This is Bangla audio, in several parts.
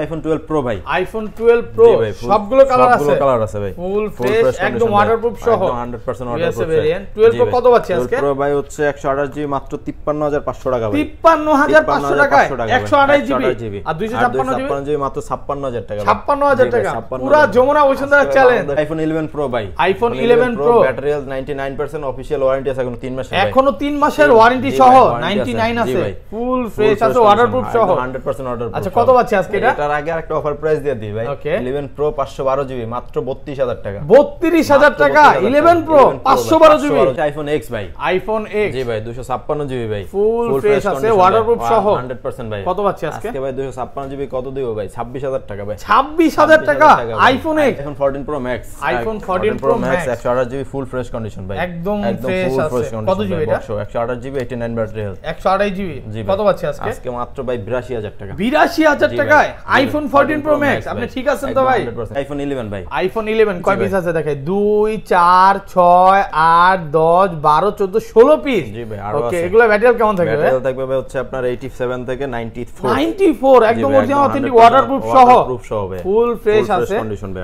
আইফোন 12 প্রো ভাই আইফোন 12 প্রো সবগুলো কালার আছে সবগুলো কালার আছে ভাই ফুল ফ্রেশ একদম ওয়াটারপ্রুফ সহ 100% ওয়াটারপ্রুফ ভেরিয়েন্ট 12 প্রো কত পাচ্ছি আজকে 12 প্রো ভাই হচ্ছে 128 জিবি মাত্র 53500 টাকা ভাই 53500 টাকা 128 জিবি আর 256 জিবি মাত্র 56000 টাকা 56000 টাকা পুরো Jamuna Bashundhara challenge iPhone 11 Pro ভাই iPhone 11 Pro battery 99% official warranty আছে এখনো 3 মাসের এখনো 3 মাসের ওয়ারেন্টি সহ 99 আছে ফুল ফ্রেশ আছে ওয়াটারপ্রুফ সহ 100% ওয়াটারপ্রুফ আচ্ছা কত পাচ্ছি আজকে এটা কাটার আগে একটা অফার প্রাইস দিয়ে দিই ভাই 11 প্রো 512 জিবি মাত্র 32000 টাকা 32000 টাকা 11 প্রো 512 জিবি আইফোন এক্স ভাই আইফোন এক্স জি ভাই 256 জিবি ভাই ফুল ফেস আছে ওয়াটারপ্রুফ সহ 100% ভাই কত পাচ্ছি আজকে আজকে ভাই 256 জিবি কত দেব ভাই 26000 টাকা ভাই 26000 টাকা iPhone X iPhone 14 Pro Max iPhone 14 Pro Max 128 GB full fresh condition ভাই একদম ফ্রেশ আছে কত জিবি এটা 128 জিবি 89 ব্যাটারি হেলথ 128 জিবি কত পাচ্ছি আজকে আজকে মাত্র ভাই 82000 টাকা 82000 টাকায় আইফোন 14 প্রো ম্যাক্স আপনি ঠিক আছেন তো ভাই আইফোন 11 ভাই আইফোন 11 কয় পিস আছে দেখেন 2 4 6 8 10 12 14 16 পিস জি ভাই আর ওকে এগুলা ব্যাটারি কেমন থাকবে ব্যাটারি থাকবে ভাই হচ্ছে আপনার 87 থেকে 94 94 একদম অরিজিনাল অথেন্টিক ওয়াটারপ্রুফ সহ ওয়াটারপ্রুফ সহ ভাই ফুল ফ্রেশ আছে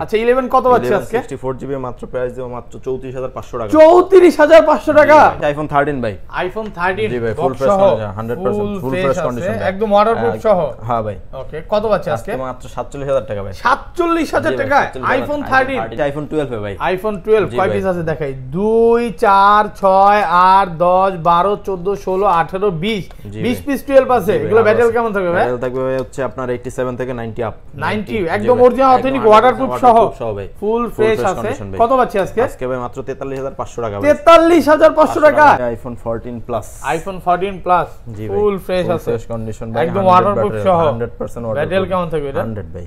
আচ্ছা 11 কত পাচ্ছি আজকে 64 জিবি মাত্র প্রাইস দেব মাত্র 34500 টাকা 34500 টাকা আইফোন 13 ভাই আইফোন 13 জি ভাই full fresh 100% full fresh condition একদম ওয়াটারপ্রুফ হ্যাঁ, সহ হ্যাঁ ভাই ওকে কত পাচ্ছি আজকে মাত্র 47000 টাকা ভাই 47000 টাকা আইফোন 13 আইফোন 12 ভাই আইফোন 12 কয় পিস আছে দেখাই 2 4 6 8 10 12 14 16 18 20 20 পিস 12 আছে এগুলো ব্যাটেল কেমন থাকবে ভাই ব্যাটেল থাকবে হচ্ছে আপনার 87 থেকে 90 আপ 90 একদম অরিজিনাল অথেন্টিক ওয়াটারপ্রুফ সহ ফুল ফ্রেশ আছে কত পাচ্ছি আজকে আজকে ভাই মাত্র 43500 টাকা 43500 টাকা iPhone 14 plus iPhone 14 plus full fresh আছে ফ্রেশ কন্ডিশন ভাই একদম ওয়াটারপ্রুফ সহ 100% ওয়াটারপ্রুফ ব্যাটেল কেমন দাম থাকবে এটা 100 ভাই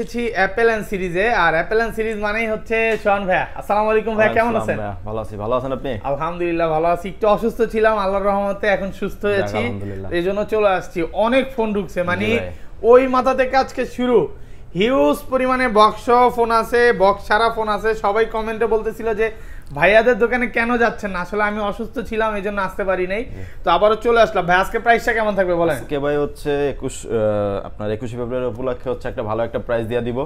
এসেছি অ্যাপেল অ্যান্ড সিরিজে আর অ্যাপেল অ্যান্ড সিরিজ মানেই হচ্ছে সোহান ভাইয়া আসসালামু আলাইকুম ভাইয়া কেমন আছেন ভালো আছি ভালো আছেন আপনি আলহামদুলিল্লাহ ভালো আছি একটু অসুস্থ ছিলাম আল্লাহর রহমতে এখন সুস্থ হয়েছি এই জন্য চলে আসছি অনেক ফোন ঢুকছে মানে ওই মাথা থেকে আজকে শুরু হিউজ পরিমাণে বক্স ফোন আছে বক্স ছাড়া ফোন আছে সবাই কমেন্টে বলতেছিল যে ভাইয়াদের দোকানে কেন যাচ্ছেন না আসলে আমি অসুস্থ ছিলাম এই জন্য আসতে পারি নাই তো আবারও চলে আসলাম ভাই আজকে প্রাইসটা কেমন থাকবে বলেন আজকে ভাই হচ্ছে 21 আপনার 21 ফেব্রুয়ারি উপলক্ষে হচ্ছে একটা ভালো একটা প্রাইস দিয়ে দিব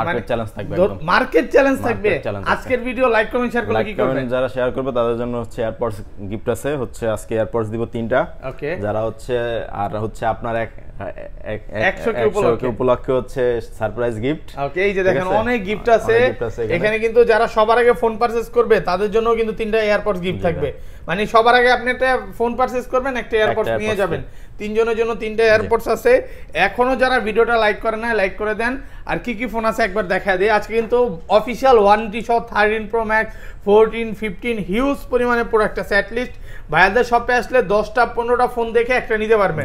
মার্কেট চ্যালেঞ্জ থাকবে একদম মার্কেট চ্যালেঞ্জ থাকবে আজকের ভিডিও লাইক কমেন্ট শেয়ার করলে কি করবেন যারা শেয়ার করবে তাদের জন্য হচ্ছে এয়ারপডস গিফট আছে হচ্ছে আজকে এয়ারপডস দিব তিনটা ওকে যারা হচ্ছে আর হচ্ছে আপনার এক এখানে কিন্তু যারা সবার আগে ফোন করবে তাদের জন্য তিনটা থাকবে মানে সবার আগে আপনি একটা ফোন করবেন একটা নিয়ে যাবেন তিনজনের জন্য আছে এখনো যারা ভিডিওটা লাইক করে না লাইক করে দেন আর কি কি ফোন আছে একবার দেখা দিই আজকে কিন্তু অফিসিয়াল ওয়ান টি সহ thirteen Pro Max fourteen fifteen huge পরিমাণে প্রোডাক্ট আছে অ্যাটলিস্ট ভাইয়াদের শপে আসলে দশটা পনেরোটা ফোন দেখে একটা নিতে পারবেন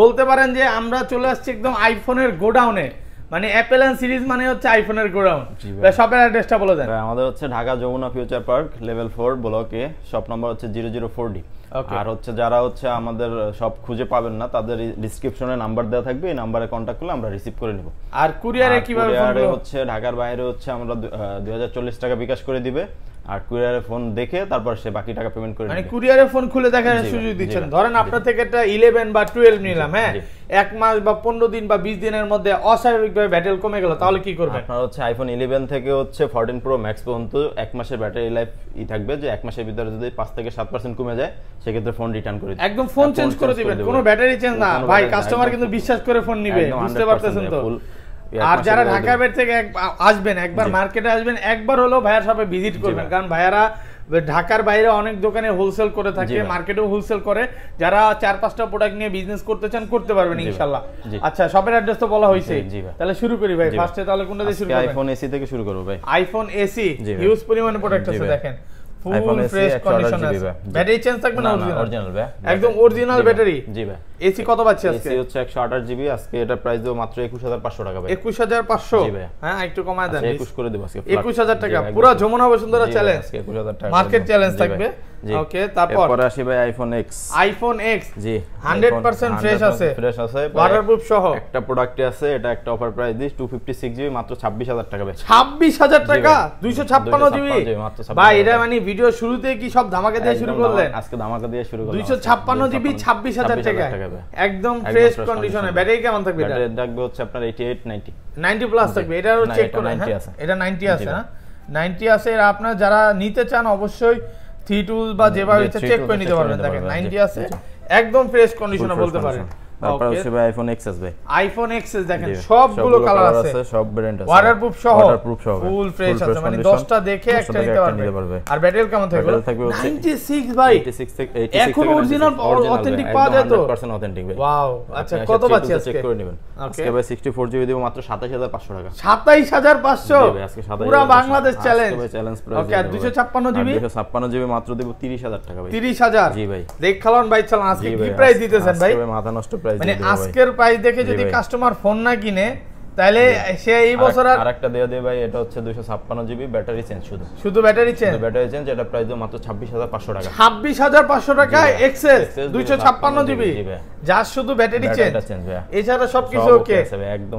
বলতে পারেন যে আমরা চলে আসছি একদম আইফোনের গোডাউনে মানে অ্যাপেল অ্যান্ড সিরিজ মানে হচ্ছে আইফোনের গোডাউন শপের অ্যাড্রেসটা বলে দেন আমাদের হচ্ছে Dhaka Jamuna future park level four ব্লকে শপ নম্বর হচ্ছে জিরো জিরো ফোর ডি আর হচ্ছে যারা হচ্ছে আমাদের সব খুঁজে পাবেন না তাদের ডিসক্রিপশনে নাম্বার দেওয়া থাকবে এই নাম্বারে কন্ট্যাক্ট করলে আমরা রিসিভ করে নিব আর কুরিয়ারে কিভাবে হচ্ছে ঢাকার বাইরে হচ্ছে আমরা 2040 টাকা বিকাশ করে দিবে আর কুরিয়ারে ফোন দেখে তারপর সে বাকি টাকা পেমেন্ট করে মানে কুরিয়ারে ফোন খুলে দেখার সুযোগ দিচ্ছেন ধরেন আপনার থেকে একটা 11 বা 12 নিলাম হ্যাঁ এক মাস বা 15 দিন বা 20 দিনের মধ্যে অস্বাভাবিকভাবে ব্যাটারি কমে গেল তাহলে কি করবে আপনার হচ্ছে আইফোন ইলেভেন থেকে হচ্ছে 14 প্রো ম্যাক্স পর্যন্ত এক মাসের ব্যাটারি লাইফ ই থাকবে যে এক মাসের ভিতরে যদি 5 থেকে পার্সেন্ট কমে যায় সেক্ষেত্রে ফোন রিটার্ন করে একদম ফোন চেঞ্জ করে দিবেন হ্যাঁ, কোনো ব্যাটারি চেঞ্জ না ভাই কাস্টমার কিন্তু বিশ্বাস করে ফোন নিবে বুঝতে পারতেছেন তো আর যারা ঢাকা বের থেকে আসবেন একবার মার্কেটে আসবেন একবার হলো ভাইয়ার সাথে ভিজিট করবেন কারণ ভাইয়ারা ঢাকার বাইরে অনেক দোকানে হোলসেল করে থাকে মার্কেটেও হোলসেল করে যারা চার পাঁচটা প্রোডাক্ট নিয়ে বিজনেস করতে চান করতে পারবেন ইনশাআল্লাহ আচ্ছা শপের অ্যাড্রেস তো বলা হয়েছে তাহলে শুরু করি ভাই ফার্স্টে তাহলে কোনটা দিয়ে শুরু করব আইফোন এসি থেকে শুরু করব ভাই আইফোন এসি হিউজ পরিমাণে প্রোডাক্ট আছে দেখেন আইফোন এসি চেঞ্জ থাকবে না অরিজিনাল জিবি আজকে এটা প্রাইস দেব মাত্র 21500 টাকা ভাই 21500 জি ভাই হ্যাঁ একটু কমায় দেন 21 আচ্ছা, করে দেব আজকে 21000 টাকা পুরো যমুনা বসুন্ধরা চ্যালেঞ্জ 21000 টাকা মার্কেট চ্যালেঞ্জ থাকবে ওকে তারপর এরপর আসি ভাই আইফোন এক্স আইফোন এক্স জি 100% ফ্রেশ আছে ফ্রেশ আছে ওয়াটারপ্রুফ সহ একটা প্রোডাক্টই আছে এটা একটা অফার প্রাইস দিস 256 জিবি মাত্র 26000 টাকা বে 26000 টাকা 256 জিবি ভাই এটা মানে ভিডিও শুরুতে কি সব ধামাকে দিয়ে শুরু করলেন আজকে ধামাকে দিয়ে শুরু করলেন 256 জিবি 26000 টাকা একদম ফ্রেশ কন্ডিশনে ব্যাটারি কেমন থাকবে এটা ব্যাটারি থাকবে হচ্ছে আপনার 88 90 90 প্লাস থাকবে এটা চেক করুন হ্যাঁ? এটা 90 আছে না 90 হ্যাঁ? আছে আর আপনারা যারা নিতে চান অবশ্যই থ্রি টুল বা যেভাবে চেক করে নিতে পারবেন দেখেন নাইনটি আছে একদম ফ্রেশ কন্ডিশনে বলতে পারেন তারপর আছে ভাই আইফোন এক্স আসবে আইফোন এক্স এস দেখেন সবগুলো কালার আছে সব ব্র্যান্ড আছে ওয়াটারপ্রুফ সহ ওয়াটারপ্রুফ সহ ফুল ফ্রেশ আছে মানে 10টা দেখে একটা নিতে পারবে আর ব্যাটারি কেমন থাকবে থাকবে 96 ভাই 96 86 এখন অরিজিনাল অথেন্টিক পাওয়া যায় তো 100% অথেন্টিক ভাই ওয়াও আচ্ছা কত বাকি আছে চেক করে নেবেন আজকে ভাই 64 জিবি দেব মাত্র 27500 টাকা 27500 ভাই আজকে 27500 পুরো Bangladesh challenge challenge price okay 256 GB 256 GB মাত্র দেব 30000 টাকা ভাই 30000 জি ভাই দেখ খালন ভাই চলুন আজকে কি প্রাইস দিতেছেন ভাই মাথা নষ্ট প্রাইস প্রাইস মানে আজকের প্রাইস দেখে যদি কাস্টমার ফোন না কিনে তাহলে সে এই বছর আর আরেকটা দেয়া দেয় ভাই এটা হচ্ছে 256 জিবি ব্যাটারি চেঞ্জ শুধু শুধু ব্যাটারি চেঞ্জ ব্যাটারি চেঞ্জ এটা প্রাইস মাত্র 26500 টাকা 26500 টাকা এক্সেল 256 জিবি যা শুধু ব্যাটারি চেঞ্জ এছাড়া সবকিছু ওকে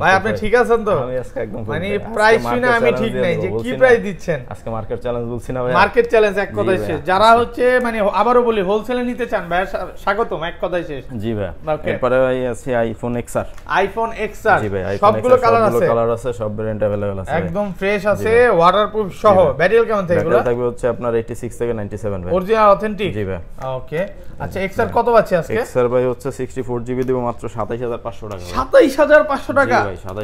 ভাই আপনি ঠিক আছেন তো আমি আজকে একদম মানে প্রাইস শুনে আমি ঠিক নাই যে কি প্রাইস দিচ্ছেন আজকে মার্কেট চ্যালেঞ্জ বলছি না ভাই মার্কেট চ্যালেঞ্জ এক কথাই শেষ যারা হচ্ছে মানে আবারো বলি হোলসেলে নিতে চান ভাই স্বাগতম এক কথাই শেষ জি ভাই এরপরে ভাই আছে আইফোন এক্সআর আইফোন এক্সআর জি ভাই সবগুলো কালার কালার আছে সব ব্র্যান্ড अवेलेबल আছে একদম ফ্রেশ আছে ওয়াটারপ্রুফ সহ কেমন থাকে এগুলো থাকবে হচ্ছে আপনার 86 থেকে 97 অরিজিনাল অথেন্টিক জি ভাই ওকে আচ্ছা এক্সআর কত আছে আজকে এক্সআর ভাই হচ্ছে 64 জিবি মাত্র 27500 টাকা 27500 টাকা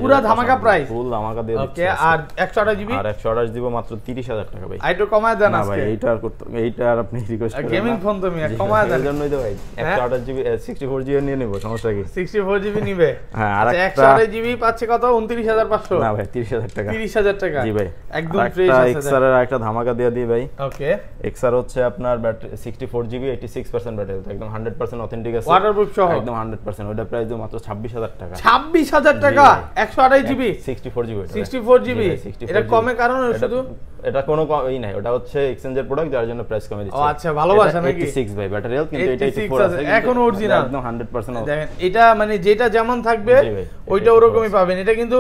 পুরো ধামাকা প্রাইস ফুল ধামাকা দিয়ে ওকে আর 128 জিবি আর 128 দিব মাত্র 30000 টাকা ভাই কমায় দেন আজকে ভাই এইটা আর করতে এইটা আর আপনি রিকোয়েস্ট করেন গেমিং ফোন কমায় দেন ভাই 128 জিবি 64 জিবি নিয়ে নেব সমস্যা কি 64 জিবি নিবে হ্যাঁ আর 128 আচ্ছা, জিবি পাচ্ছে কত sixty four GB eighty six percent battery hundred percent authentic আছে হান্ড্রেড পার্সেন্ট ওটা প্রাইস মাত্র ছাব্বিশ হাজার টাকা ছাব্বিশ হাজার টাকা একশো আঠাশ GB sixty four GB sixty four GB এটা কমে কারণ শুধু এটা কোনো ই নাই ওটা হচ্ছে এক্সচেঞ্জের প্রোডাক্ট যার জন্য প্রাইস কমে দিচ্ছে ও আচ্ছা ভালোবাসা নাকি 86 ভাই ব্যাটারি হেলথ কিন্তু এটা 84 আছে এখন অরিজিনাল একদম 100% দেখেন এটা মানে যেটা যেমন থাকবে ওইটা ওরকমই পাবেন এটা কিন্তু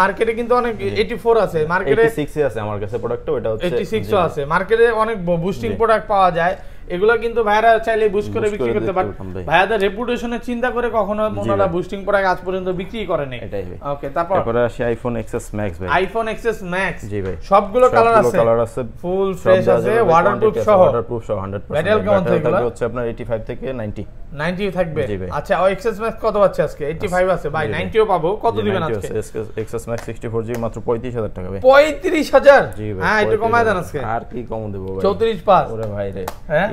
মার্কেটে কিন্তু অনেক 84 আছে মার্কেটে 86 আছে আমার কাছে প্রোডাক্ট ওটা হচ্ছে 86 আছে মার্কেটে অনেক বুস্টিং প্রোডাক্ট পাওয়া যায় এগুলো কিন্তু ভাইরা চাইলে বুস্ট করে বিক্রি করতে পারে ভাইয়াদের রেপুটেশনের চিন্তা করে কখনো ওনারা বুস্টিং পরে আজ পর্যন্ত বিক্রি করেনি এটাই ওকে তারপর তারপরে আসে আইফোন এক্সএস ম্যাক্স ভাই আইফোন এক্সএস ম্যাক্স জি ভাই সবগুলো কালার আছে কালার আছে ফুল ফ্রেশ আছে ওয়াটারপ্রুফ সহ ওয়াটারপ্রুফ সহ 100% ব্যাটারি কেমন থাকবে হচ্ছে আপনার 85 থেকে 90 90 থাকবে আচ্ছা ও এক্সএস ম্যাক্স কত আছে আজকে 85 আছে ভাই 90 ও পাবো কত দিবেন আজকে এক্সএস ম্যাক্স 64 জিবি মাত্র 35000 টাকা ভাই 35000 জি ভাই হ্যাঁ একটু কমায় দেন আজকে আর কি কম দেব ভাই 34 পাস ওরে ভাই রে হ্যাঁ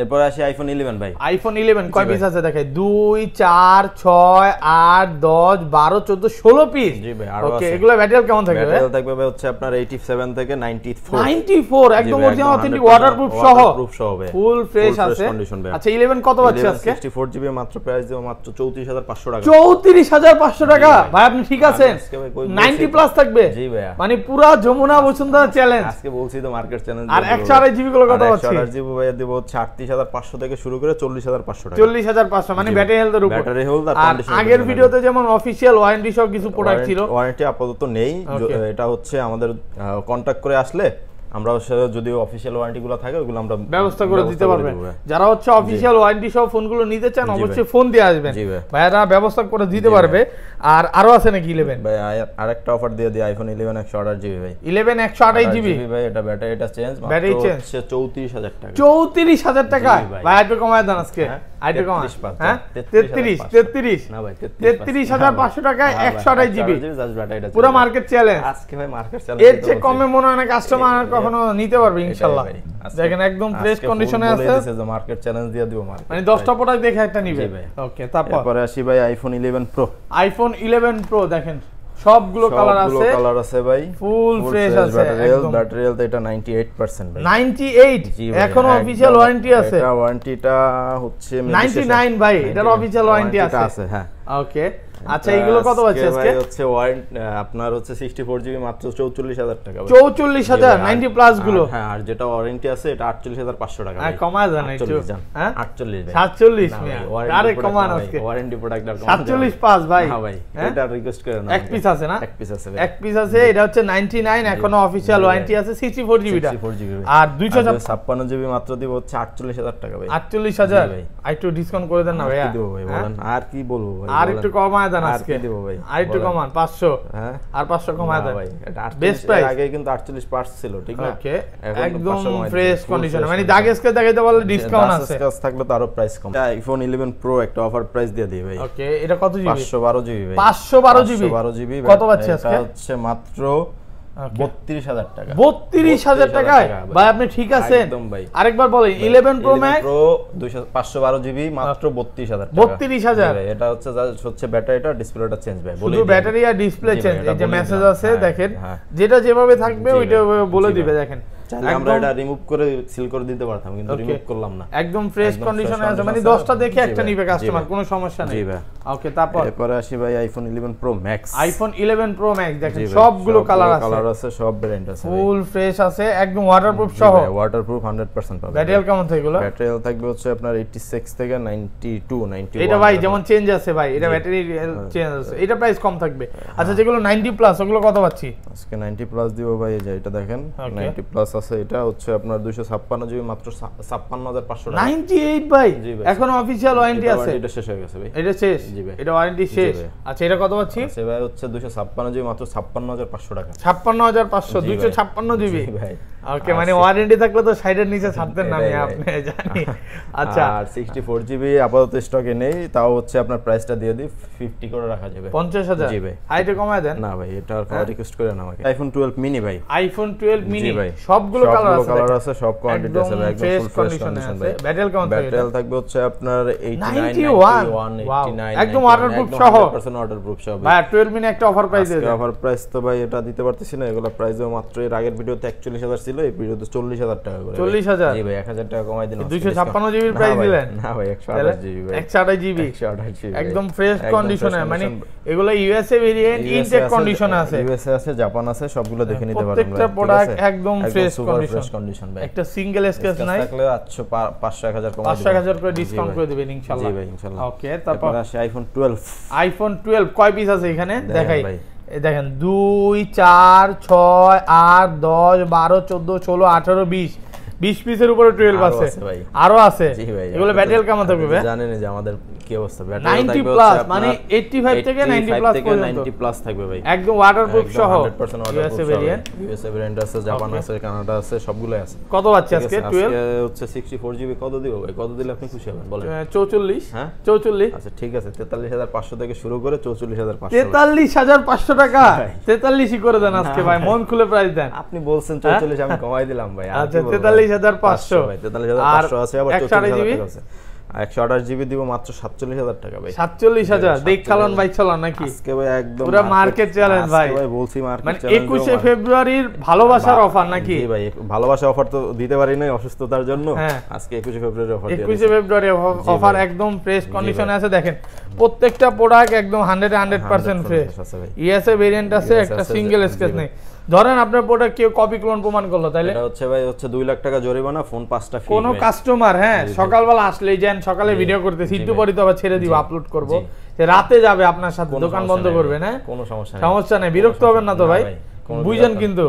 এরপর আসি আইফোন ইলেভেন ভাই আইফোন ইলেভেন কয় পিস আছে দেখে দুই চার ছয় আট দশ বারো চোদ্দ ষোলো পিস জি ভাই এগুলো ম্যাটেরিয়াল কেমন থাকবে ম্যাটেরিয়াল থাকবে ভাই হচ্ছে আপনার থেকে নাইনটি ফোর একদম অরিজিনাল অথেন্টিক সহ প্রুফ সহ ভাই ফুল ফ্রেশ আছে আচ্ছা কত আজকে জিবি মাত্র প্রাইস মাত্র টাকা 34500 টাকা ভাই আপনি ঠিক আছেন নাইনটি প্লাস থাকবে জি ভাই মানে পুরা যমুনা বসুন্ধরা চ্যালেঞ্জ আজকে বলছি তো মার্কেট চ্যালেঞ্জ আর 128 জিবি গুলো কত আছে 128 জিবি ভাই দেব হচ্ছে আটত্রিশ হাজার পাঁচশো থেকে শুরু করে চল্লিশ হাজার পাঁচশো চল্লিশ হাজার পাঁচশো মানে ব্যাটারি হেলথের উপর হেলথ আর আগের ভিডিওতে যেমন অফিসিয়াল ওয়ারেন্টি সব কিছু প্রোডাক্ট ছিল ওয়ারেন্টি আপাতত নেই এটা হচ্ছে আমাদের কন্ট্যাক্ট করে আসলে আমরা যদি ওয়ারেন্টি ওয়ারেন্টিগুলো থাকে ওগুলো আমরা ব্যবস্থা করে দিতে পারবো যারা হচ্ছে অফিসিয়াল ওয়ারেন্টি সহ ফোনগুলো নিতে চান অবশ্যই ফোন দিয়ে আসবেন ভাইয়ারা ব্যবস্থা করে দিতে পারবে আর আরো আছে নাকি 11 ভাই আরেকটা অফার দিয়ে দিই আইফোন 11 128 জিবি ভাই 11 আঠাশ জিবি ভাই এটা ব্যাটারি এটা চেঞ্জ ব্যাটারি চেঞ্জ 34000 টাকা 34000 টাকা ভাই আজকে কমায় দেন আজকে হ্যাঁ? পুরো মার্কেট চ্যালেঞ্জ আজকে ভাই মার্কেট চ্যালেঞ্জ এর চেয়ে কমে মনে হয় কাস্টমার কখনো নিতে পারবে ইনশাআল্লাহ দেখেন একদম ফ্রেশ কন্ডিশনে আছে মার্কেট চ্যালেঞ্জ দিয়ে দিব মার্কেট মানে 10টা দেখে একটা নিবে ওকে তারপর তারপরে আসি ভাই iPhone eleven Pro iPhone eleven Pro দেখেন সবগুলো কালার আছে কালার আছে ভাই ফুল ফ্রেশ আছে ম্যাটেরিয়াল ম্যাটেরিয়াল এটা 98% ভাই 98 এখনো অফিশিয়াল ওয়ারেন্টি আছে এটা ওয়ারেন্টিটা হচ্ছে 99 ভাই এটার অফিশিয়াল ওয়ারেন্টি আছে আছে হ্যাঁ ওকে আচ্ছা এগুলো কত আছে আজকে হচ্ছে ওয়ারেন্ট আপনার হচ্ছে 64 জিবি মাত্র 44000 টাকা 44000 90 প্লাস গুলো হ্যাঁ আর যেটা ওয়ারেন্টি আছে এটা 48500 টাকা হ্যাঁ কমা জানা একটু হ্যাঁ 48 ভাই 47 আরে কমান আজকে ওয়ারেন্টি প্রোডাক্ট আর 47 পাস ভাই হ্যাঁ ভাই এটা রিকোয়েস্ট করে না এক পিস আছে না এক পিস আছে এক পিস আছে এটা হচ্ছে 99 এখনো অফিশিয়াল ওয়ারেন্টি আছে 64 টা 64 জিবি আর 256 জিবি মাত্র দিব হচ্ছে 48000 টাকা ভাই 48000 ভাই একটু ডিসকাউন্ট করে দেন না ভাই দেব হ্যাঁ? ভাই বলেন আর কি বলবো ভাই আর একটু কমা কমায় দেন আজকে দিব ভাই আর একটু কমান 500 হ্যাঁ আর 500 কমায় দেন ভাই বেস্ট প্রাইস আগে কিন্তু 48 পার্স ছিল ঠিক না ওকে একদম ফ্রেশ কন্ডিশনে মানে দাগ স্কেচ দেখাইতে পারলে ডিসকাউন্ট হ্যাঁ, আছে স্কেচ থাকলে তো আরো প্রাইস কম আইফোন 11 প্রো একটা অফার প্রাইস দিয়ে দিই ভাই ওকে এটা কত জিবি 512 জিবি ভাই 512 জিবি 512 জিবি কত পাচ্ছি আজকে হচ্ছে মাত্র ইলেভেন দুইশো পাঁচশো বারো জিবি আচ্ছা। বত্রিশ হাজার বত্রিশ এটা হচ্ছে ব্যাটারিটা চেঞ্জ ব্যাটারি আর ডিসপ্লে চেঞ্জ মেসেজ আছে হ্যাঁ, দেখেন হ্যাঁ। যেটা যেভাবে থাকবে ওইটা বলে দিবে দেখেন চাইলে আমরা এটা রিমুভ করে সিল করে দিতে পারতাম কিন্তু রিমুভ করলাম না একদম ফ্রেশ কন্ডিশনে আছে মানে 10টা দেখে একটা নিবে কাস্টমার কোনো সমস্যা নেই জি ভাই ওকে তারপর এরপরে আসি ভাই iPhone 11 Pro Max iPhone 11 Pro Max দেখেন সবগুলো কালার আছে কালার আছে সব ব্র্যান্ড আছে ফুল ফ্রেশ আছে একদম ওয়াটারপ্রুফ সহ ওয়াটারপ্রুফ 100% পাবে ব্যাটারি কেমন থাকবে এগুলো ব্যাটারি থাকবে হচ্ছে আপনার 86 থেকে 92 91 এটা ভাই যেমন চেঞ্জ আছে ভাই এটা ব্যাটারি চেঞ্জ আছে এটা প্রাইস কম থাকবে আচ্ছা হ্যাঁ। যেগুলো 90 প্লাস ওগুলো কত পাচ্ছি আজকে 90 প্লাস দিব ভাই এই যে এটা দেখেন 90 প্লাস আছে এটা হচ্ছে আপনার 256 জিবি মাত্র 56500 টাকা 98 ভাই এখন অফিশিয়াল ওয়ারেন্টি আছে এটা শেষ হয়ে গেছে ভাই এটা শেষ জি ভাই এটা ওয়ারেন্টি শেষ আচ্ছা এটা কত পাচ্ছি আচ্ছা ভাই হচ্ছে 256 জিবি মাত্র 56500 টাকা 56500 256 জিবি ভাই ওকে মানে ওয়ারেন্টি থাকলে তো সাইডের নিচে ছাড়তেন না আমি আপনি জানি আচ্ছা আর 64 জিবি আপাতত স্টকে নেই তাও হচ্ছে আপনার প্রাইসটা দিয়ে দিই 50 করে রাখা যাবে 50000 জিবি ভাই হাইট কমায় দেন না ভাই এটা আর হ্যাঁ। কাউকে রিকোয়েস্ট না আমাকে আইফোন 12 মিনি ভাই আইফোন 12 মিনি ভাই সবগুলো কালার আছে কালার আছে সব কোয়ান্টিটি আছে একদম ফুল ফ্রেশ কন্ডিশন ভাই ব্যাটারি কেমন থাকবে ব্যাটেল থাকবে হচ্ছে আপনার 89 একদম ওয়াটারপ্রুফ সহ 100% ওয়াটারপ্রুফ সহ ভাই 12 মিনি একটা অফার প্রাইস আছে অফার প্রাইস তো ভাই এটা দিতে পারতেছি না এগুলা প্রাইসও মাত্র এর আগের ভিডিওতে 41000 ছিল ছিল এপিসোডে পিরিয়ডে চল্লিশ হাজার টাকা করে চল্লিশ হাজার জি ভাই এক হাজার টাকা কমাই দিলাম দুইশো ছাপ্পান্ন জিবির প্রাইস দিলেন না ভাই একশো আঠাশ জিবি একশো আঠাশ জিবি একশো আঠাশ জিবি একদম ফ্রেশ কন্ডিশনে মানে এগুলো ইউএসএ ভেরিয়েন্ট ইনটেক কন্ডিশনে আছে ইউএসএ হ্যাঁ, আছে জাপান আছে সবগুলো দেখে নিতে পারবেন প্রত্যেকটা প্রোডাক্ট একদম ফ্রেশ কন্ডিশন ভাই একটা সিঙ্গেল স্কেচ নাই থাকলে 800 500 1000 কমাই 500 1000 করে ডিসকাউন্ট করে দিবেন ইনশাআল্লাহ জি ভাই ইনশাআল্লাহ ওকে তারপর আসে আইফোন 12 আইফোন 12 কয় পিস আছে এখানে দেখাই ভাই দেখেন দুই চার ছয় আট দশ বারো চোদ্দ ষোলো আঠারো বিশ বিশ পিসের উপরে টুয়েলভ আছে আরো আছে এগুলো ব্যাটেল কেমন থাকবে জানেন যে আমাদের কি অবস্থা ব্যাটারি প্লাস মানে 85 থেকে 90 প্লাস পর্যন্ত 90 প্লাস থাকবে ভাই একদম ওয়াটারপ্রুফ সহ 100% ওয়াটারপ্রুফ ভেরিয়েন্ট ইউএসএ ভেরিয়েন্ট আছে জাপান আছে কানাডা আছে সবগুলাই আছে কত পাচ্ছে আজকে 12 আজকে হচ্ছে 64 জিবি কত দিব ভাই কত দিলে আপনি খুশি হবেন বলেন 44 হ্যাঁ 44 আচ্ছা ঠিক আছে 43500 থেকে শুরু করে 44500 43500 টাকা 43ই করে দেন আজকে ভাই মন খুলে প্রাইস দেন আপনি বলছেন 44 আমি কমাই দিলাম ভাই আচ্ছা 43500 ভাই 43500 আছে আবার 44000 আছে একশো আঠাশ জিবি দিব মাত্র সাতচল্লিশ হাজার টাকা ভাই সাতচল্লিশ হাজার দেখ চালান চালান নাকি ভাই একদম পুরো মার্কেট চ্যালেঞ্জ ভাই ভাই বলছি মার্কেট চ্যালেঞ্জ একুশে ফেব্রুয়ারির ভালোবাসার অফার নাকি ভাই ভালোবাসা অফার তো দিতে পারি নাই অসুস্থতার জন্য হ্যাঁ। আজকে একুশে ফেব্রুয়ারি অফার একুশে ফেব্রুয়ারি অফার একদম ফ্রেশ কন্ডিশনে আছে দেখেন প্রত্যেকটা প্রোডাক্ট একদম হান্ড্রেড হান্ড্রেড পার্সেন্ট ফ্রেশ ইয়েসে ভেরিয়েন্ট আছে e e একটা সিঙ্গেল স্কেচ নেই ধরেন আপনার প্রোডাক্ট কেউ কপি ক্লোন প্রমাণ করলো তাইলে এটা হচ্ছে ভাই হচ্ছে 2 লাখ টাকা জরিমানা ফোন পাঁচটা ফ্রি কোনো কাস্টমার হ্যাঁ সকালবেলা আসলেই যান সকালে ভিডিও করতে সিদ্ধ পরে তো আবার ছেড়ে দিব আপলোড করব রাতে যাবে আপনার সাথে দোকান বন্ধ করবে না হ্যাঁ? কোনো সমস্যা নাই সমস্যা নাই বিরক্ত হবেন না তো ভাই বুঝেন কিন্তু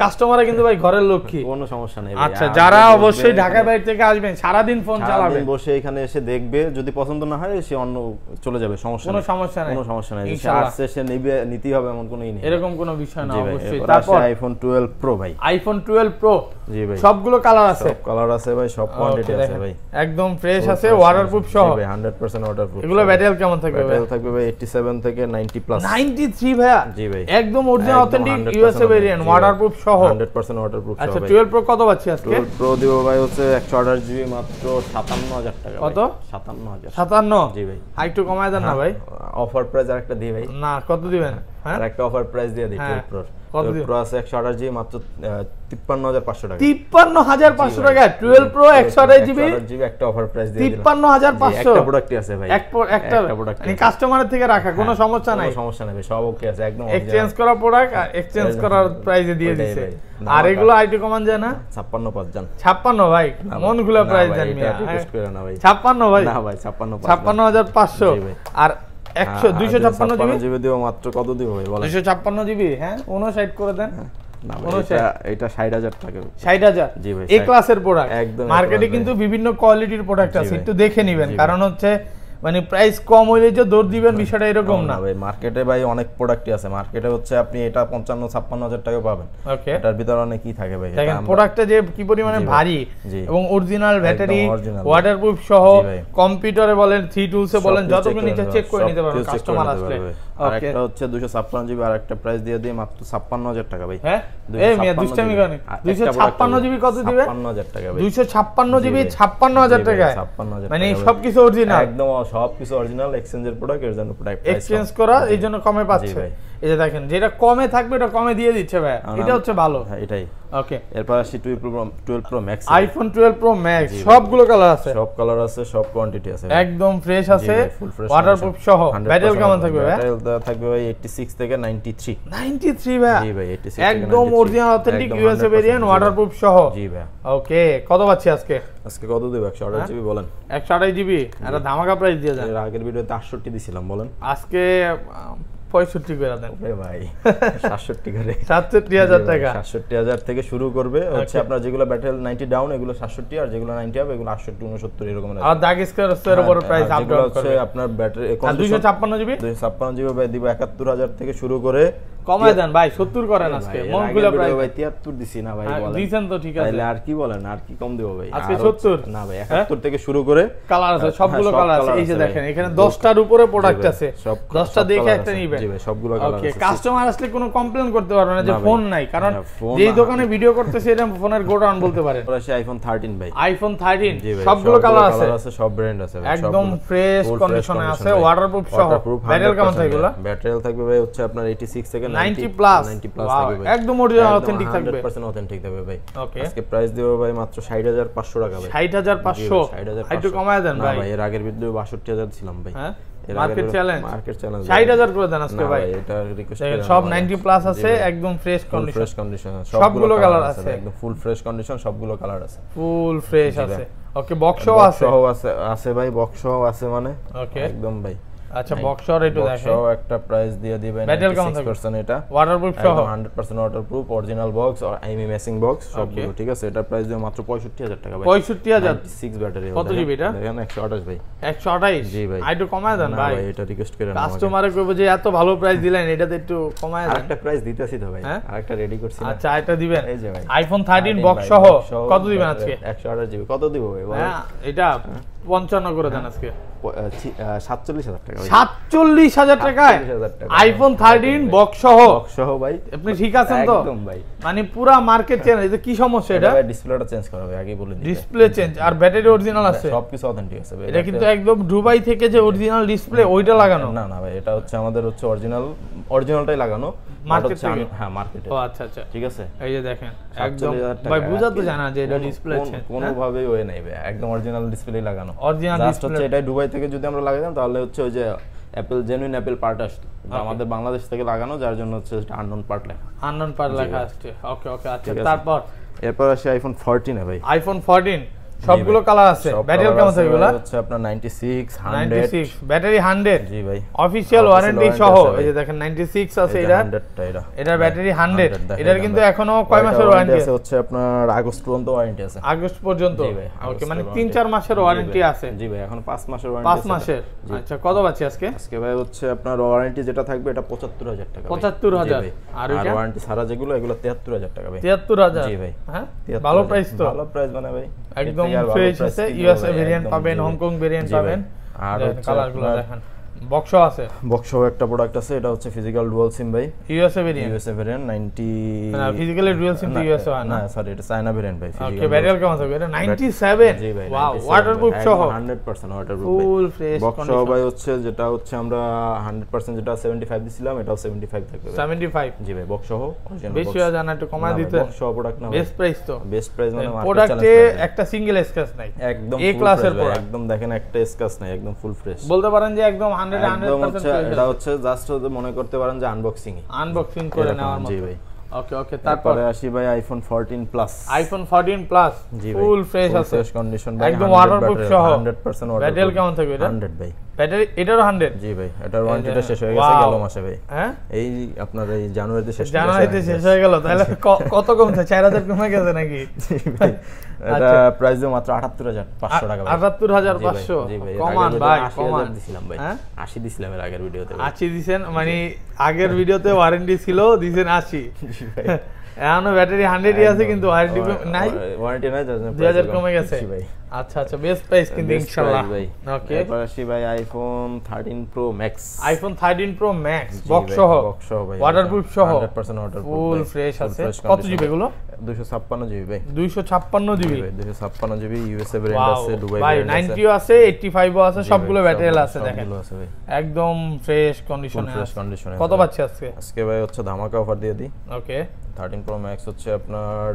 কারণ কিন্তু ভাই ঘরের লক্ষ্মী কোনো সমস্যা নেই আচ্ছা যারা অবশ্যই ঢাকা বাইরে থেকে আসবেন সারা ফোন চালাবেন বসে এখানে এসে দেখবে যদি পছন্দ না হয় সে অন্য চলে যাবে সমস্যা কোনো সমস্যা নাই কোনো সমস্যা নাই আসছে সে নিবে নিতেই হবে এমন কোনো নেই এরকম কোনো বিষয় না অবশ্যই তারপর আইফোন 12 প্রো ভাই আইফোন 12 প্রো জি ভাই সবগুলো কালার আছে সব কালার আছে ভাই সব কোয়ান্টিটি আছে ভাই একদম ফ্রেশ আছে ওয়াটারপ্রুফ সহ ভাই 100% ওয়াটারপ্রুফ এগুলো ব্যাটারি কেমন থাকবে ব্যাটারি থাকবে ভাই 87 থেকে 90 প্লাস 93 ভাই জি ভাই একদম অরিজিনাল অথেন্টিক ওয়াটারপ্রুফ সহ 100% ওয়াটারপ্রুফ আচ্ছা 12 প্রো কত পাচ্ছি আজকে প্রো দিব ভাই হচ্ছে 128 জিবি মাত্র 57000 টাকা কত 57000 57 জি ভাই একটু কমায় দেন না হ্যাঁ, ভাই অফার প্রাইস আরেকটা দিই না কত দিবেন হ্যাঁ আরেকটা অফার প্রাইস দিয়ে দিই 12 হ্যাঁ। প্রো প্লাস একশো আঠাশ হাজার পাঁচশো এক্সচেঞ্জ মানে হ্যাঁ, করা প্রোডাক্ট এক্সচেঞ্জ করার প্রাইসে দিয়ে দিছে আর এগুলো আইটি কমান যায় না 56 পাঁচ জান ভাই মন প্রাইস করে না ভাই 56 ভাই না ভাই আর একশো হ্যাঁ, দুইশো ছাপ্পান্ন জিবি মাত্র কত দুইশো ছাপ্পান্ন জিবি হ্যাঁ করে দেন হ্যাঁ, এটা ষাট হাজার হাজার এ ক্লাসের একদম কিন্তু বিভিন্ন কোয়ালিটির প্রোডাক্ট আছে একটু দেখে কারণ হচ্ছে মানে প্রাইস কম হইলে যে দৌড় দিবেন বিষয়টা এরকম না ভাই মার্কেটে ভাই অনেক প্রোডাক্টই আছে মার্কেটে হচ্ছে আপনি এটা 55 56 হাজার টাকা পাবেন ওকে এটার ভিতর অনেক কি থাকে ভাই দেখেন প্রোডাক্টটা যে কি পরিমাণে ভারী এবং অরিজিনাল ব্যাটারি ওয়াটারপ্রুফ সহ কম্পিউটারে বলেন থ্রি টুলসে বলেন যতগুলো নিচে চেক করে নিতে পারবেন কাস্টমার আসলে আরেকটা হচ্ছে 256 জিবি আরেকটা প্রাইস দিয়ে দিই মাত্র 56000 টাকা ভাই হ্যাঁ এই মিয়া দুষ্টামি করে 256 জিবি কত দিবে 56000 টাকা ভাই 256 জিবি 56000 টাকা 56000 মানে সব কিছু অরিজিনাল একদম সব কিছু অরিজিনাল এক্সচেঞ্জের প্রোডাক্ট এর জন্য প্রোডাক্ট এক্সচেঞ্জ করা এইজন্য কমে পাচ্ছে এই যে দেখেন যেটা কমে থাকবে এটা কমে দিয়ে দিচ্ছে ভাই এটা হচ্ছে ভালো হ্যাঁ এটাই ওকে এরপর আসি 12 Pro 12 Pro Max iPhone 12 Pro Max সবগুলো কালার আছে সব কালার আছে সব কোয়ান্টিটি আছে একদম ফ্রেশ আছে ওয়াটারপ্রুফ সহ ব্যাটারি কেমন থাকবে ভাই ব্যাটারি থাকবে ভাই 86 থেকে 93 93 ভাই জি ভাই 86 একদম original authentic USA variant waterproof সহ জি ভাই ওকে কত পাচ্ছি আজকে আজকে কত দেব 128 জিবি বলেন 128 জিবি এটা ধামাকা প্রাইস দিয়ে যান আগের ভিডিওতে 68 দিছিলাম বলেন আজকে পঁয়ষট্টি করে দেন ভাই সাতষট্টি করে সাতষট্টি হাজার টাকা সাতষট্টি হাজার থেকে শুরু করবে হচ্ছে আপনার যেগুলো ব্যাটেল নাইনটি ডাউন এগুলো সাতষট্টি আর যেগুলো নাইনটি আপ এগুলো আটষট্টি উনসত্তর এরকম আর দাগ স্কোয়ার হচ্ছে এর প্রাইস আপ আপনার ব্যাটারি দুশো ছাপ্পান্ন জিবি দুশো ছাপ্পান্ন জিবি ভাই দিব একাত্তর হাজার থেকে শুরু করে কমায় দেন ভাই 70 করেন আজকে মনগুলা প্রায় ভাই 73 দিছি না ভাই হ্যাঁ, বলেন তো ঠিক আছে আর কি বলেন আর কি কম দেব ভাই আজকে 70 না ভাই 71 হ্যাঁ? থেকে শুরু করে কালার আছে হ্যাঁ, সবগুলো কালার আছে এই যে দেখেন এখানে দশটার উপরে প্রোডাক্ট আছে 10টা দেখে একটা নিবেন জি ভাই সবগুলো কালার কাস্টমার আসলে কোনো কমপ্লেন করতে পারবে না যে ফোন নাই কারণ যেই দোকানে ভিডিও করতেছে এটা ফোনের গোডাউন বলতে পারেন ওরা সেই আইফোন 13 ভাই আইফোন 13 সবগুলো কালার আছে আছে সব ব্র্যান্ড আছে একদম ফ্রেশ কন্ডিশনে আছে ওয়াটারপ্রুফ সহ ব্যাটারি কেমন থাকবে ব্যাটারি থাকবে ভাই হচ্ছে আপনার 86 থেকে 90 প্লাস 90 প্লাস থাকবে ভাই একদম অরিজিনাল অথেন্টিক থাকবে 100% অথেন্টিক থাকবে ভাই ওকে আজকে প্রাইস দেব ভাই মাত্র 60500 টাকা ভাই 60500 60500 একটু কমায় দেন ভাই ভাই এর আগের ভিডিও 62000 ছিলাম ভাই হ্যাঁ মার্কেট চ্যালেঞ্জ মার্কেট চ্যালেঞ্জ 60000 করে দেন আজকে ভাই এটা রিকোয়েস্ট সব 90 প্লাস আছে একদম ফ্রেশ কন্ডিশন ফ্রেশ কন্ডিশন সবগুলো কালার আছে একদম ফুল ফ্রেশ কন্ডিশন সবগুলো কালার আছে ফুল ফ্রেশ আছে ওকে বক্সও আছে বক্সও আছে আছে ভাই বক্সও আছে মানে ওকে একদম ভাই আচ্ছা বক্সর একটু দেখো বক্সও একটা প্রাইস দিয়ে দিবেন মেটাল কেমন থাকবে এটা ওয়াটারপ্রুফ সহ 100% ওয়াটারপ্রুফ অরিজিনাল বক্স আর আইএমই মেসিং বক্স সবগুলো ঠিক আছে এটা প্রাইস দিয়ে মাত্র 65000 টাকা ভাই 65000 6 ব্যাটারি কত জিবি এটা দেখেন 128 ভাই 128 জি ভাই একটু কমায় দেন ভাই ভাই এটা রিকোয়েস্ট করেন কাস্টমারে কইবো যে এত ভালো প্রাইস দিলেন এটাতে একটু কমায় দেন আরেকটা প্রাইস দিতেছি তো ভাই হ্যাঁ? আরেকটা রেডি করছি আচ্ছা এটা দিবেন এই যে ভাই আইফোন 13 বক্স সহ কত দিবেন আজকে 128 জিবি কত দিব ভাই হ্যাঁ, এটা হ্যাঁ। পঞ্চান্ন করে দেন আজকে সাতচল্লিশ হাজার টাকা মার্কেট মানে চেঞ্জ কি চেঞ্জ ডিসপ্লে চেঞ্জ আর ব্যাটারি এটা কিন্তু একদম থেকে যে অরিজিনাল ডিসপ্লে ওইটা লাগানো না না ভাই এটা হচ্ছে আমাদের হচ্ছে অরিজিনাল অরিজিনালটাই লাগানো হ্যাঁ ও আচ্ছা আচ্ছা ঠিক আছে এই যে দেখেন বুঝা তো যে এটা ডিসপ্লে চেঞ্জ কোনো হ্যাঁ? ভাবে ওয়ে ভাই একদম অরিজিনাল লাগানো অরিজিনাল ডিসপ্লে হচ্ছে এটা দুবাই থেকে যদি আমরা লাগাতাম তাহলে হচ্ছে ওই যে অ্যাপল জেনুইন অ্যাপল পার্ট আসতো আমাদের বাংলাদেশ থেকে লাগানো যার জন্য হচ্ছে আননোন পার্ট লেখা আননোন পার্ট লেখা আসছে ওকে ওকে আচ্ছা তারপর এরপর আসে আইফোন 14 এ ভাই আইফোন 14 সবগুলো কালার আছে ব্যাটারি কেমন আছে এগুলো হচ্ছে আপনার 96 100 96 ব্যাটারি 100 জি ভাই অফিশিয়াল ওয়ারেন্টি সহ এই যে দেখেন 96 আছে এটা 100 এটা এটা ব্যাটারি 100 এটার কিন্তু এখনো কয় মাসের ওয়ারেন্টি আছে হচ্ছে আপনার আগস্ট পর্যন্ত ওয়ারেন্টি আছে আগস্ট পর্যন্ত জি ভাই ওকে মানে 3 4 মাসের ওয়ারেন্টি আছে জি ভাই এখন 5 মাসের ওয়ারেন্টি 5 মাসের আচ্ছা কত বাকি আজকে আজকে ভাই হচ্ছে আপনার ওয়ারেন্টি যেটা থাকবে এটা 75000 টাকা 75000 আর এটা ওয়ারেন্টি সারা যেগুলো এগুলো 73000 টাকা ভাই 73000 জি ভাই হ্যাঁ ভালো প্রাইস তো ভালো প্রাইস মানে ভাই একদম কম ফ্রেশ আছে ইউএসএ ভেরিয়েন্ট পাবেন হংকং ভেরিয়েন্ট পাবেন আর কালারগুলো দেখেন বক্সও আছে বক্সও একটা প্রোডাক্ট আছে এটা হচ্ছে ফিজিক্যাল ডুয়াল সিম ভাই ইউএসএ ভেরিয়েন্ট ইউএসএ ভেরিয়েন্ট 90 না ফিজিক্যালি ডুয়াল সিম তো ইউএসএ হয় না সরি এটা চায়না ভেরিয়েন্ট ভাই ওকে ভেরিয়েন্ট কেমন আছে এটা 97 জি ভাই ওয়াও ওয়াটারপ্রুফ সহ 100% ওয়াটারপ্রুফ ফুল ফ্রেশ বক্স ভাই হচ্ছে যেটা হচ্ছে আমরা 100% যেটা 75 দিছিলাম এটাও 75 থাকবে 75 জি ভাই বক্স সহ বেশি হয় জানা একটু কমায় দিতে বক্স সহ প্রোডাক্ট না বেস্ট প্রাইস তো বেস্ট প্রাইস মানে প্রোডাক্টে একটা সিঙ্গেল স্ক্র্যাচ নাই একদম এ ক্লাসের প্রোডাক্ট একদম দেখেন একটা স্ক্র্যাচ নাই একদম ফুল ফ্রেশ বলতে পারেন যে একদম একদম হচ্ছে এটা হচ্ছে জাস্ট মনে করতে পারেন যে আনবক্সিং আনবক্সিং করে নেওয়ার মতো জি ভাই ওকে ওকে তারপরে আসি ভাই iPhone 14 plus iPhone 14 plus full fresh আছে ফ্রেশ কন্ডিশন ভাই একদম ওয়াটারপ্রুফ সহ 100% ওয়াটারপ্রুফ ব্যাটারি কেমন থাকবে এটা 100 ভাই ব্যাটারি এটারও জি ভাই এটার ওয়ারেন্টিটা শেষ হয়ে গেছে গেল মাসে ভাই হ্যাঁ? এই আপনার এই জানুয়ারিতে শেষ জানুয়ারিতে শেষ হয়ে গেল তাহলে কত কমছে কমে গেছে নাকি এটা প্রাইস আচ্ছা। মাত্র টাকা কমান ভাই কমান দিছিলাম ভাই হ্যাঁ? দিছিলাম এর আগের ভিডিওতে 80 দিছেন মানে আগের ভিডিওতে ওয়ারেন্টি ছিল দিছেন আশি এখনো ব্যাটারি 100 আছে কিন্তু ওয়ারেন্টি নাই ওয়ারেন্টি নাই হাজার কমে গেছে ভাই আচ্ছা আচ্ছা বেস্ট প্রাইস কিন্তু ইনশাআল্লাহ ওকে এবার আসি ভাই iPhone 13 Pro Max iPhone 13 Pro Max box সহ বক্স সহ ভাই ওয়াটারপ্রুফ সহ 100% ওয়াটারপ্রুফ ফুল ফ্রেশ আছে কত জিবি এগুলো 256 জিবি ভাই 256 জিবি 256 জিবি ইউএসএ ব্র্যান্ড আছে দুবাই ভাই 90 আছে 85 আছে সবগুলো ব্যাটারি আছে দেখেন একদম ফ্রেশ কন্ডিশনে ফ্রেশ কন্ডিশনে কত পাচ্ছি আজকে আজকে ভাই হচ্ছে ধামাকা অফার দিয়ে দিই ওকে 13 প্রো ম্যাক্স হচ্ছে আপনার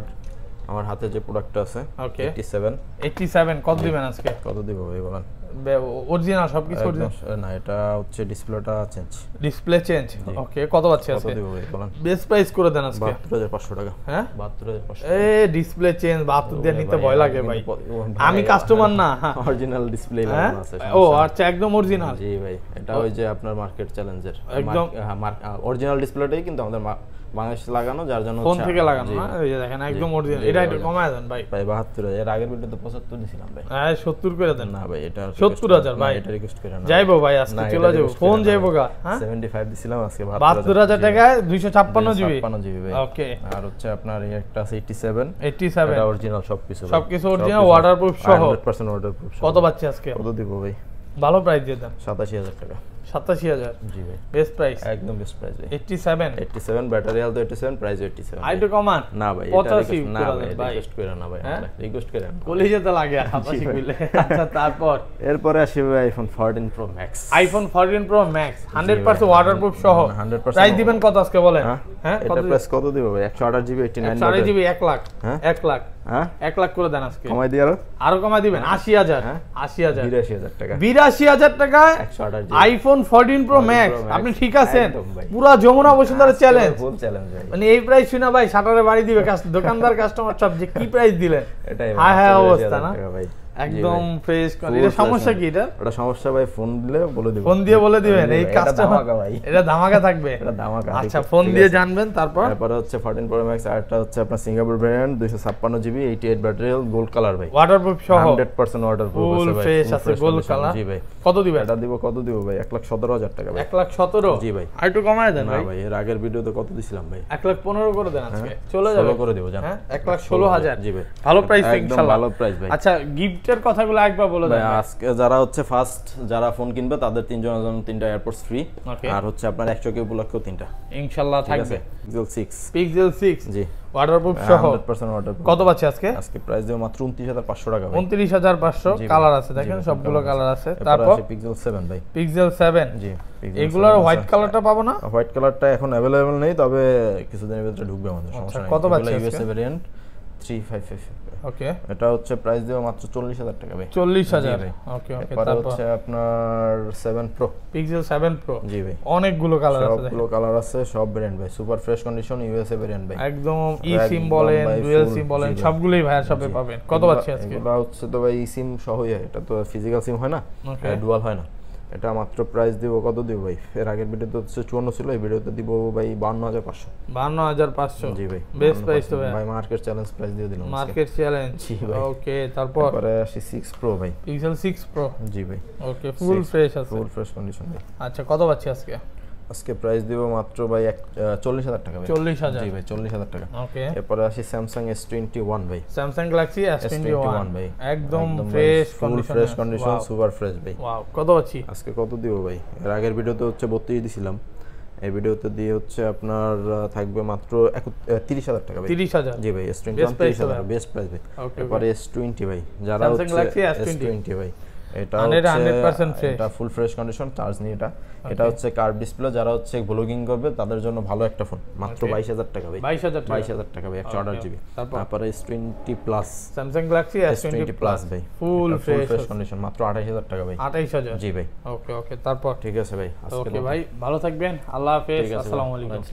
আমার হাতে যে প্রোডাক্টটা আছে ওকে 87 87 কত দিবেন আজকে কত দিব ভাই বলেন অরিজিনাল সব কিছু অরিজিনাল না এটা হচ্ছে ডিসপ্লেটা চেঞ্জ ডিসপ্লে চেঞ্জ ওকে কত পাচ্ছি আজকে বেস্ট প্রাইস করে দেন আজকে 72500 টাকা হ্যাঁ 72500 এ ডিসপ্লে চেঞ্জ 72 দিয়ে নিতে ভয় লাগে ভাই আমি কাস্টমার না অরিজিনাল ডিসপ্লে লাগানো আছে ও আচ্ছা একদম অরিজিনাল জি ভাই এটা ওই যে আপনার মার্কেট চ্যালেঞ্জার একদম অরিজিনাল হ্যাঁ, ডিসপ্লেটাই কিন্তু আমাদের বাংলাদেশ লাগানো যার জন্য ফোন থেকে লাগানো না দেখেন একদম এটা একটু কমায় দেন ভাই ভাই 72 এর আগের ভিডিওতে 75 ভাই হ্যাঁ 70 করে দেন না ভাই এটা 70000 ভাই এটা রিকোয়েস্ট করে না যাইবো ভাই আজকে চলে ফোন যাইবো গা 75 হ্যাঁ? দিছিলাম আজকে 72000 256 জিবি 256 জিবি ভাই ওকে আর হচ্ছে আপনার একটা 87 87 এটা অরিজিনাল সবকিছু সবকিছু অরিজিনাল ওয়াটারপ্রুফ সহ 100% ওয়াটারপ্রুফ কত বাচ্চা আজকে কত দিব ভাই ভালো প্রাইস দিয়ে দেন 87000 টাকা সাতাশি হাজার জি ভাই বেস্ট প্রাইস একদম বেস্ট প্রাইস ভাই eighty seven eighty seven battery health eighty seven price eighty seven আইটু কমান না ভাই পঁচাশি না ভাই রিকোয়েস্ট করে না ভাই হ্যাঁ? রিকোয়েস্ট করে কলেজে তো লাগে সাতাশি কইলে আচ্ছা তারপর এরপরে আসি ভাই iPhone fourteen Pro Max iPhone fourteen Pro Max hundred percent waterproof সহ হান্ড্রেড পার্সেন্ট প্রাইস দিবেন কত আজকে বলেন হ্যাঁ, হ্যাঁ এটা প্রাইস কত দিব ভাই একশো আঠাশ জিবি এইটটি নাইন আঠাশ জিবি এক লাখ হ্যাঁ? এক লাখ এক লাখ করে দেন আজকে কমাই দিয়ে আরো আরো কমাই দিবেন আশি হাজার আশি হাজার বিরাশি হাজার টাকা বিরাশি হাজার টাকা একশো আঠাশ আইফোন আইফোন 14 প্রো ম্যাক্স আপনি ঠিক আছেন পুরা যমুনা বসুন্ধরা চ্যালেঞ্জ চ্যালেঞ্জ মানে এই প্রাইস শুনে ভাই শাটারে বাড়ি দিবে দোকানদার কাস্টমার সব যে কি প্রাইস দিলেন হ্যাঁ হ্যাঁ অবস্থা না ভাই একদম ফ্রেশ এটা সমস্যা কি এটা এটা সমস্যা ভাই ফোন দিলে বলে দিবেন ফোন দিয়ে বলে দিবেন এই কাজটা ধামাকা ভাই এটা ধামাকা থাকবে এটা ধামাকা আচ্ছা ফোন দিয়ে জানবেন তারপর তারপর হচ্ছে 14 প্রো ম্যাক্স আরটা হচ্ছে আপনার Singapore brand 256 GB 88 battery gold colour ভাই ওয়াটারপ্রুফ সহ 100% ওয়াটারপ্রুফ আছে ভাই ফুল ফ্রেশ আছে গোল্ড কালার জি ভাই কত দিবেন এটা দিব কত দিব ভাই 117000 টাকা ভাই 117 জি ভাই আর একটু কমায় দেন ভাই ভাই এর আগের ভিডিওতে কত দিছিলাম ভাই 115 করে দেন আজকে হ্যাঁ, চলে যাবে 16 করে দিব জান 116000 হ্যাঁ, জি ভাই ভালো প্রাইস ইনশাআল্লাহ ভালো প্রাইস ভাই আচ্ছা গিফট গিফটের কথাগুলো একবার বলে দেন আজকে যারা হচ্ছে ফার্স্ট যারা ফোন কিনবে তাদের তিনজনের জন্য তিনটা এয়ারপোর্টস ফ্রি আর হচ্ছে আপনার 100 কে উপলক্ষে তিনটা ইনশাআল্লাহ থাকবে পিক্সেল 6 পিক্সেল 6 জি ওয়াটারপ্রুফ হ্যাঁ, সহ 100% ওয়াটারপ্রুফ কত আজকে আজকে প্রাইস মাত্র 29500 টাকা 29500 কালার আছে দেখেন সবগুলো কালার আছে তারপর পিক্সেল 7 ভাই পিক্সেল 7 জি এগুলোর হোয়াইট কালারটা পাবো না হোয়াইট কালারটা এখন अवेलेबल নেই তবে কিছুদিনের ভিতরে ঢুকবে আমাদের আচ্ছা, সমস্যা নেই কত পাচ্ছে ইউএসএ ভেরিয়েন্ট ওকে এটা হচ্ছে প্রাইস দেব মাত্র চল্লিশ হাজার টাকা ভাই হাজার ওকে ওকে তারপর হচ্ছে আপনার seven Pro Pixel seven Pro জি ভাই অনেকগুলো কালার আছে সবগুলো কালার আছে সব ব্র্যান্ড ভাই super fresh condition USA brand ভাই একদম ই সিম বলেন ডুয়াল সিম বলেন সবগুলোই ভাই সবে পাবেন কত পাচ্ছি আজকে এটা হচ্ছে তো ভাই ই সিম সহই এটা তো ফিজিক্যাল সিম হয় না ডুয়াল হয় না এটা মাত্র প্রাইস দিব কত দিব ভাই এর আগের ভিডিওতে হচ্ছে চুয়ান্ন ছিল এই ভিডিওতে দিব ভাই বান্ন হাজার পাঁচশো বান্ন হাজার পাঁচশো জি ভাই বেস্ট প্রাইস তো ভাই মার্কেট চ্যালেঞ্জ প্রাইস দিয়ে দিলাম মার্কেট চ্যালেঞ্জ জি ভাই ওকে তারপর পরে আসি সিক্স প্রো ভাই পিক্সেল সিক্স প্রো জি ভাই ওকে ফুল ফ্রেশ আছে ফুল ফ্রেশ কন্ডিশন আচ্ছা কত পাচ্ছি আজকে আজকে প্রাইস দিব মাত্র ভাই চল্লিশ হাজার টাকা চল্লিশ হাজার ভাই চল্লিশ হাজার টাকা এরপরে আসি স্যামসাং এস টোয়েন্টি ওয়ান ভাই Samsung Galaxy S twenty one ভাই একদম fresh full fresh condition super fresh ভাই কত আছি আজকে কত দিব ভাই এর আগের ভিডিওতে হচ্ছে বত্রিশ দিছিলাম এই ভিডিওতে দিয়ে হচ্ছে আপনার থাকবে মাত্র তিরিশ হাজার টাকা তিরিশ হাজার জি ভাই এস টোয়েন্টি ওয়ান তিরিশ বেস্ট প্রাইস ভাই এরপরে এস টোয়েন্টি ভাই যারা হচ্ছে এস টোয়েন্টি ভাই এটা হচ্ছে এটা ফুল ফ্রেশ কন্ডিশন চার্জ নিয়ে এটা এটা হচ্ছে কার্ভ ডিসপ্লে যারা হচ্ছে ব্লগিং করবে তাদের জন্য ভালো একটা ফোন মাত্র 22000 টাকা ভাই 22000 22000 টাকা ভাই 128 জিবি তারপরে S20 plus Samsung Galaxy S20 plus ভাই ফুল ফ্রেশ কন্ডিশন মাত্র 28000 টাকা ভাই 28000 জি ভাই ওকে ওকে তারপর ঠিক আছে ভাই ওকে ভাই ভালো থাকবেন আল্লাহ হাফেজ আসসালামু আলাইকুম